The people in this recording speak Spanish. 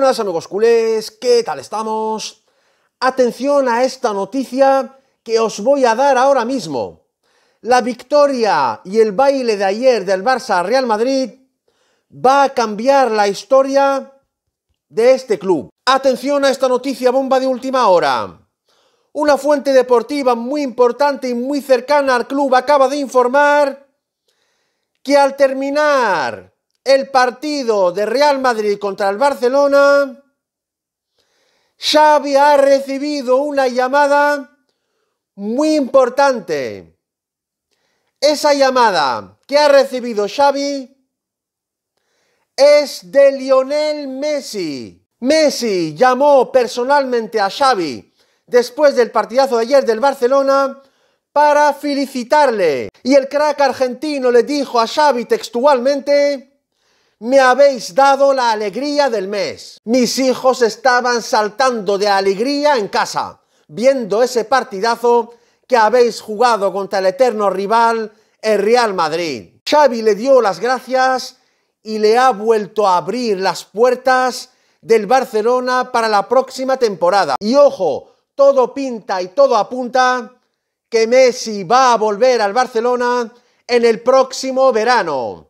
buenas amigos culés, ¿qué tal estamos? Atención a esta noticia que os voy a dar ahora mismo. La victoria y el baile de ayer del Barça Real Madrid va a cambiar la historia de este club. Atención a esta noticia bomba de última hora. Una fuente deportiva muy importante y muy cercana al club acaba de informar que al terminar el partido de Real Madrid contra el Barcelona, Xavi ha recibido una llamada muy importante. Esa llamada que ha recibido Xavi es de Lionel Messi. Messi llamó personalmente a Xavi después del partidazo de ayer del Barcelona para felicitarle. Y el crack argentino le dijo a Xavi textualmente, me habéis dado la alegría del mes. Mis hijos estaban saltando de alegría en casa, viendo ese partidazo que habéis jugado contra el eterno rival, el Real Madrid. Xavi le dio las gracias y le ha vuelto a abrir las puertas del Barcelona para la próxima temporada. Y ojo, todo pinta y todo apunta que Messi va a volver al Barcelona en el próximo verano.